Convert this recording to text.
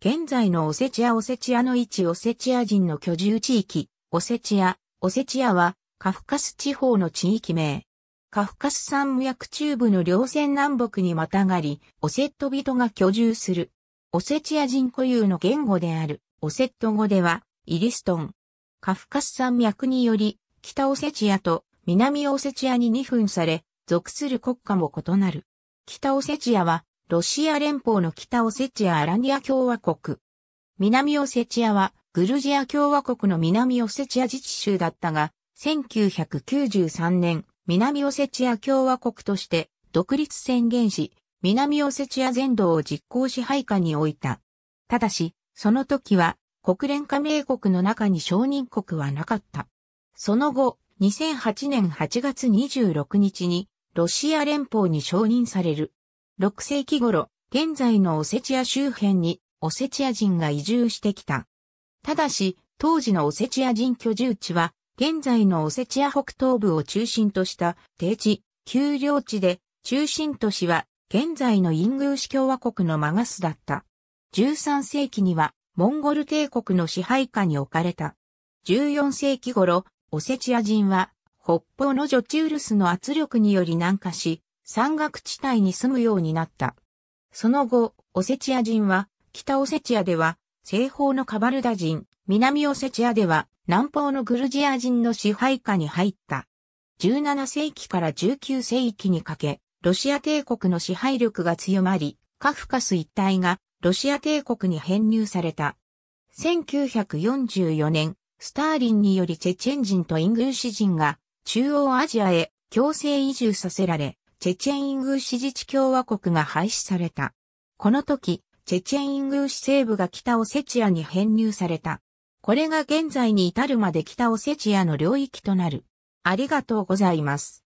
現在のオセチアオセチアの位置オセチア人の居住地域、オセチア、オセチアはカフカス地方の地域名。カフカス山脈中部の稜線南北にまたがり、オセット人が居住する。オセチア人固有の言語である、オセット語では、イリストン。カフカス山脈により、北オセチアと南オセチアに2分され、属する国家も異なる。北オセチアはロシア連邦の北オセチア・アラニア共和国。南オセチアは、グルジア共和国の南オセチア自治州だったが、1993年、南オセチア共和国として独立宣言し、南オセチア全土を実行支配下に置いた。ただし、その時は、国連加盟国の中に承認国はなかった。その後、2008年8月26日に、ロシア連邦に承認される。6世紀頃、現在のオセチア周辺にオセチア人が移住してきた。ただし、当時のオセチア人居住地は、現在のオセチア北東部を中心とした低地、丘陵地で、中心都市は、現在のイングーシ共和国のマガスだった。13世紀には、モンゴル帝国の支配下に置かれた。14世紀頃、オセチア人は、北方のジョチウルスの圧力により南下し、山岳地帯に住むようになった。その後、オセチア人は、北オセチアでは、西方のカバルダ人、南オセチアでは、南方のグルジア人の支配下に入った。17世紀から19世紀にかけ、ロシア帝国の支配力が強まり、カフカス一帯がロシア帝国に編入された。1944年、スターリンによりチェチェン人とイングルシ人が中央アジアへ強制移住させられ、チェチェンイングー自治地共和国が廃止された。この時、チェチェンイングー市西部が北オセチアに編入された。これが現在に至るまで北オセチアの領域となる。ありがとうございます。